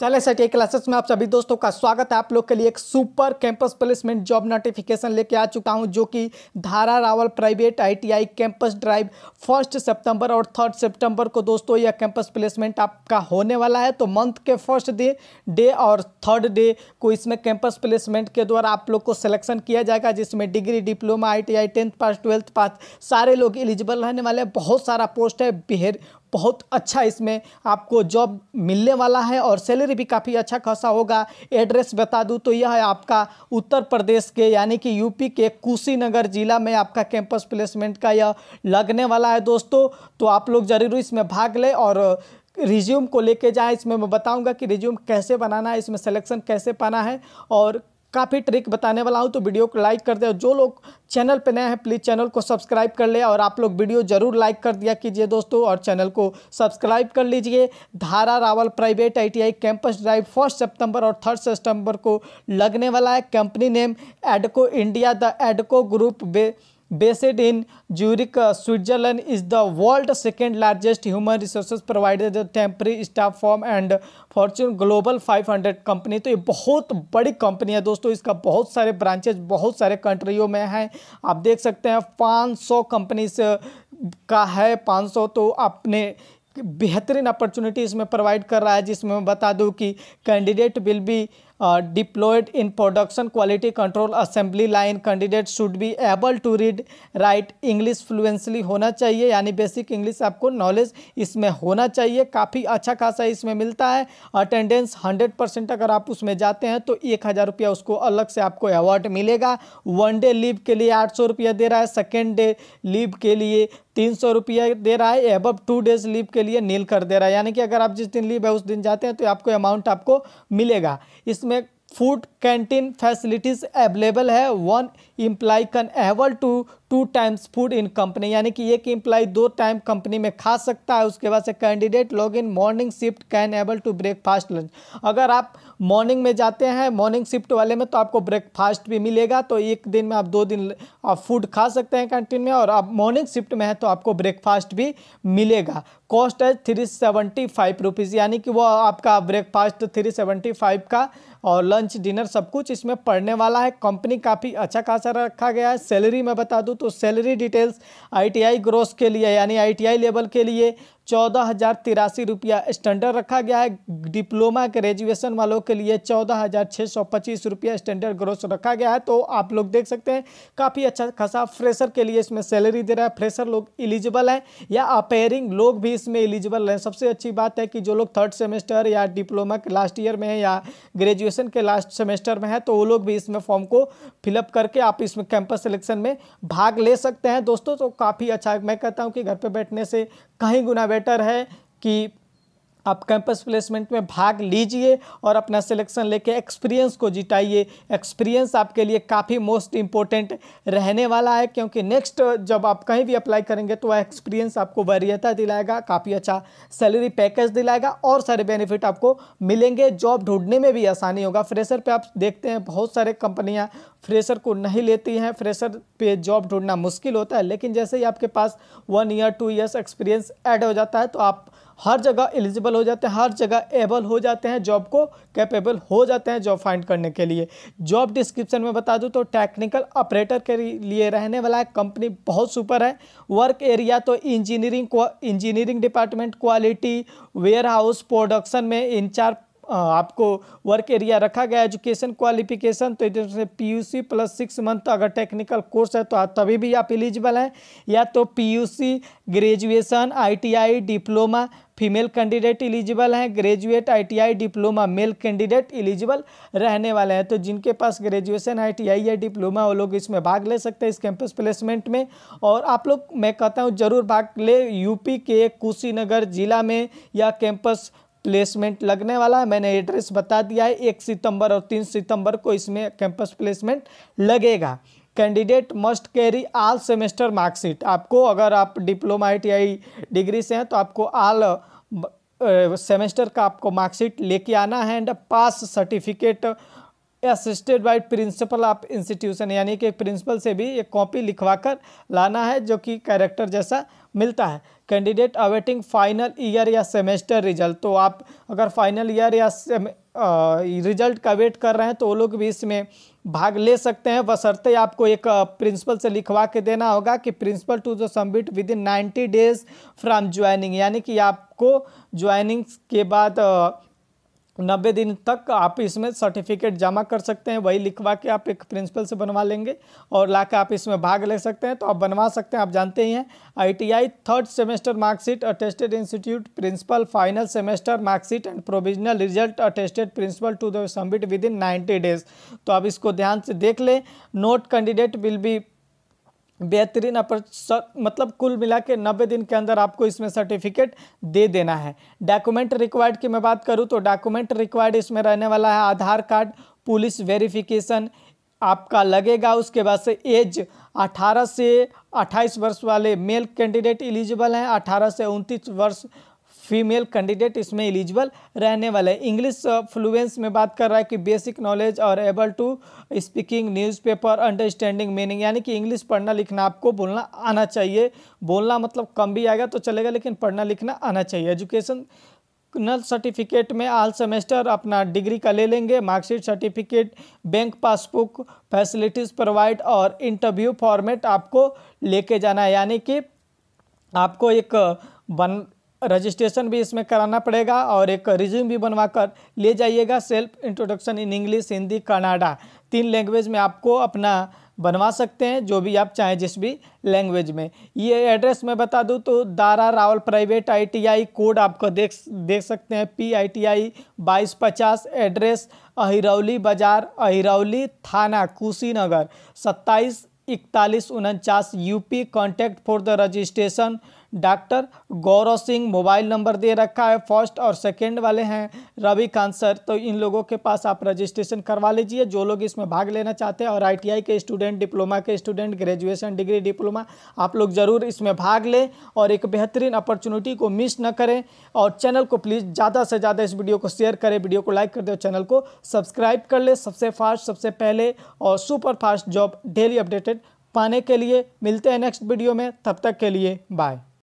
सेलेस classes में आप सभी दोस्तों का स्वागत है आप लोग के लिए एक super campus placement job notification लेके आ चुका हूं जो कि Dhara Rawal private ITI campus drive first सितंबर और थर्ड सितंबर को दोस्तों यह कैंपस प्लेसमेंट आपका होने वाला है तो मंथ के फर्स्ट डे डे और थर्ड डे को इसमें कैंपस प्लेसमेंट के द्वारा आप लोग को सिलेक्शन किया जाएगा जिसमें degree diploma I T pass twelfth pass सारे लोग एलिजिबल रहने वाले हैं बहुत सारा पोस्ट है बिहेर बहुत अच्छा इसमें आपको जॉब मिलने वाला है और सैलरी भी काफ़ी अच्छा खासा होगा एड्रेस बता दूँ तो यह है आपका उत्तर प्रदेश के यानी कि यूपी के कुशीनगर ज़िला में आपका कैंपस प्लेसमेंट का यह लगने वाला है दोस्तों तो आप लोग ज़रूर इसमें भाग लें और रिज्यूम को लेके जाएं इसमें मैं बताऊंगा कि रिज्यूम कैसे बनाना है इसमें सिलेक्शन कैसे पाना है और काफ़ी ट्रिक बताने वाला हूँ तो वीडियो को लाइक कर दे और जो लोग चैनल पर नए हैं प्लीज़ चैनल को सब्सक्राइब कर ले और आप लोग वीडियो ज़रूर लाइक कर दिया कीजिए दोस्तों और चैनल को सब्सक्राइब कर लीजिए Dhara Rawal private ITI campus drive first सितंबर और थर्ड सितंबर को लगने वाला है company name Adecco India the Adecco group we based in Zurich, uh, Switzerland is the world's second largest human resources provider जो temporary staff firm and fortune global 500 company तो ये बहुत बड़ी कंपनी है दोस्तों इसका बहुत सारे ब्रांचेज बहुत सारे कंट्रियों में हैं आप देख सकते हैं 500 कंपनीज uh, का है 500 तो आपने बेहतरीन अपॉर्चुनिटी इसमें प्रोवाइड कर रहा है जिसमें मैं बता दूं कि candidate will be Uh, deployed in production quality control assembly line candidate should be able to read write English fluently होना चाहिए यानी बेसिक इंग्लिश आपको नॉलेज इसमें होना चाहिए काफ़ी अच्छा खासा इसमें मिलता है अटेंडेंस हंड्रेड परसेंट अगर आप उसमें जाते हैं तो एक हज़ार रुपया उसको अलग से आपको अवार्ड मिलेगा वन डे लीव के लिए आठ सौ रुपया दे रहा है सेकेंड डे लीव के लिए तीन सौ रुपया दे रहा है एब टू डेज लीव के लिए नील कर दे रहा है यानी कि अगर आप जिस दिन लीव है उस दिन जाते हैं तो आपको अमाउंट आपको मिलेगा इस में फूड कैंटीन फैसिलिटीज़ अवेलेबल है one employee can avail to two times food in company यानी कि एक इम्प्लाई दो टाइम कंपनी में खा सकता है उसके बाद से candidate log in morning shift can able to breakfast lunch अगर आप मॉर्निंग में जाते हैं मॉर्निंग शिफ्ट वाले में तो आपको ब्रेकफास्ट भी मिलेगा तो एक दिन में आप दो दिन आप फूड खा सकते हैं कैंटीन में और आप मॉर्निंग शिफ्ट में हैं तो आपको ब्रेकफास्ट भी मिलेगा कॉस्ट है थ्री सेवेंटी फाइव रुपीज़ यानी कि वो आपका ब्रेकफास्ट थ्री सेवेंटी फाइव का और लंच डिनर सब कुछ इसमें पढ़ने वाला है कंपनी काफ़ी अच्छा खासा रखा गया है सैलरी मैं बता दूँ तो सैलरी डिटेल्स आईटीआई ग्रोस के लिए यानी आईटीआई लेवल के लिए चौदह हज़ार तिरासी रुपया स्टैंडर्ड रखा गया है डिप्लोमा ग्रेजुएशन वालों के लिए चौदह हज़ार छः सौ पच्चीस रुपया स्टैंडर्ड ग्रोस रखा गया है तो आप लोग देख सकते हैं काफ़ी अच्छा खासा फ्रेशर के लिए इसमें सैलरी दे रहा है फ्रेशर लोग इलिजिबल हैं या अपेयरिंग लोग भी इसमें एलिजिबल हैं सबसे अच्छी बात है कि जो लोग थर्ड सेमेस्टर या डिप्लोमा के लास्ट ईयर में है या ग्रेजुएशन के लास्ट सेमेस्टर में है तो वो लोग भी इसमें फॉर्म को फिलअप करके आप इसमें कैंपस सेलेक्शन में भाग ले सकते हैं दोस्तों तो काफ़ी अच्छा मैं कहता हूँ कि घर पर बैठने से कहीं गुना बेटर है कि आप कैंपस प्लेसमेंट में भाग लीजिए और अपना सिलेक्शन लेके एक्सपीरियंस को जिताइए एक्सपीरियंस आपके लिए काफ़ी मोस्ट इम्पोर्टेंट रहने वाला है क्योंकि नेक्स्ट जब आप कहीं भी अप्लाई करेंगे तो वह एक्सपीरियंस आपको वरीयता दिलाएगा काफ़ी अच्छा सैलरी पैकेज दिलाएगा और सारे बेनिफिट आपको मिलेंगे जॉब ढूंढने में भी आसानी होगा फ्रेशर पर आप देखते हैं बहुत सारे कंपनियाँ फ्रेशर को नहीं लेती हैं फ्रेशर पे जॉब ढूंढना मुश्किल होता है लेकिन जैसे ही आपके पास one year two years experience add हो जाता है तो आप हर जगह एलिजिबल हो जाते हैं हर जगह एबल हो जाते हैं जॉब को कैपेबल हो जाते हैं जॉब फाइंड करने के लिए जॉब डिस्क्रिप्शन में बता दूँ तो टेक्निकल ऑपरेटर के लिए रहने वाला है कंपनी बहुत सुपर है वर्क एरिया तो engineering engineering department quality warehouse production में इन चार आपको वर्क एरिया रखा गया एजुकेशन क्वालिफिकेशन तो इधर पीयूसी प्लस सिक्स मंथ अगर टेक्निकल कोर्स है तो तभी भी आप एलिजिबल हैं या तो PUC graduation ITI diploma female candidate eligible हैं graduate ITI diploma male candidate eligible रहने वाले हैं तो जिनके पास ग्रेजुएशन आईटीआई या डिप्लोमा वो लोग इसमें भाग ले सकते हैं इस कैंपस प्लेसमेंट में और आप लोग मैं कहता हूँ ज़रूर भाग ले यूपी के कुशीनगर ज़िला में या कैंपस प्लेसमेंट लगने वाला है मैंने एड्रेस बता दिया है एक सितंबर और तीन सितंबर को इसमें कैंपस प्लेसमेंट लगेगा candidate must carry all semester marksheet आपको अगर आप डिप्लोमा आई डिग्री से हैं तो आपको आल सेमेस्टर का आपको मार्कशीट लेके आना है and pass certificate assisted by principal of institution यानी कि प्रिंसिपल से भी एक कॉपी लिखवाकर लाना है जो कि कैरेक्टर जैसा मिलता है कैंडिडेट अवेटिंग फाइनल ईयर या सेमेस्टर रिजल्ट तो आप अगर फाइनल ईयर या रिजल्ट का वेट कर रहे हैं तो वो लोग भी इसमें भाग ले सकते हैं बसरते आपको एक प्रिंसिपल से लिखवा के देना होगा कि प्रिंसिपल टू जो submit within ninety days from joining यानी कि आपको ज्वाइनिंग के बाद आ, नब्बे दिन तक आप इसमें सर्टिफिकेट जमा कर सकते हैं वही लिखवा के आप एक प्रिंसिपल से बनवा लेंगे और ला आप इसमें भाग ले सकते हैं तो आप बनवा सकते हैं आप जानते ही हैं ITI third semester marksheet attested institute principal final semester marksheet and provisional result attested principal to the submit within ninety days तो आप इसको ध्यान से देख लें नोट कैंडिडेट विल बी बेहतरीन अपर मतलब कुल मिला के नब्बे दिन के अंदर आपको इसमें सर्टिफिकेट दे देना है डॉक्यूमेंट रिक्वायर्ड की मैं बात करूँ तो डॉक्यूमेंट रिक्वायर्ड इसमें रहने वाला है आधार कार्ड पुलिस वेरिफिकेशन आपका लगेगा उसके बाद से एज 18 से 28 वर्ष वाले मेल कैंडिडेट इलिजिबल हैं 18 से उनतीस वर्ष फीमेल कैंडिडेट इसमें एलिजिबल रहने वाले हैं इंग्लिश फ्लुएंस uh, में बात कर रहा है कि बेसिक नॉलेज और able to speaking newspaper understanding meaning यानी कि इंग्लिश पढ़ना लिखना आपको बोलना आना चाहिए बोलना मतलब कम भी आएगा तो चलेगा लेकिन पढ़ना लिखना आना चाहिए एजुकेशन नल सर्टिफिकेट में आल सेमेस्टर अपना डिग्री का ले लेंगे marksheet certificate bank passbook facilities provide और इंटरव्यू फॉर्मेट आपको लेके जाना है यानी कि आपको एक uh, बन रजिस्ट्रेशन भी इसमें कराना पड़ेगा और एक रिज्यूम भी बनवा कर ले जाइएगा self introduction in English Hindi Kannada तीन लैंग्वेज में आपको अपना बनवा सकते हैं जो भी आप चाहें जिस भी लैंग्वेज में ये एड्रेस मैं बता दूं तो Dhara Rawal private ITI code आपको देख देख सकते हैं पी आई आई टी बाईस पचास एड्रेस अहिरौली बाज़ार अहिरौली थाना कुशीनगर सत्ताईस इकतालीस उनचास UP contact for the registration doctor Gaurav Singh mobile number दे रखा है फर्स्ट और सेकंड वाले हैं रवि खान सर तो इन लोगों के पास आप रजिस्ट्रेशन करवा लीजिए जो लोग इसमें भाग लेना चाहते हैं और आईटीआई के स्टूडेंट डिप्लोमा के स्टूडेंट ग्रेजुएशन डिग्री डिप्लोमा आप लोग ज़रूर इसमें भाग लें और एक बेहतरीन अपॉर्चुनिटी को मिस न करें और चैनल को प्लीज़ ज़्यादा से ज़्यादा इस वीडियो को शेयर करें वीडियो को लाइक कर दें चैनल को सब्सक्राइब कर लें सबसे फास्ट सबसे पहले और super fast job daily updated पाने के लिए मिलते हैं नेक्स्ट वीडियो में तब तक के लिए बाय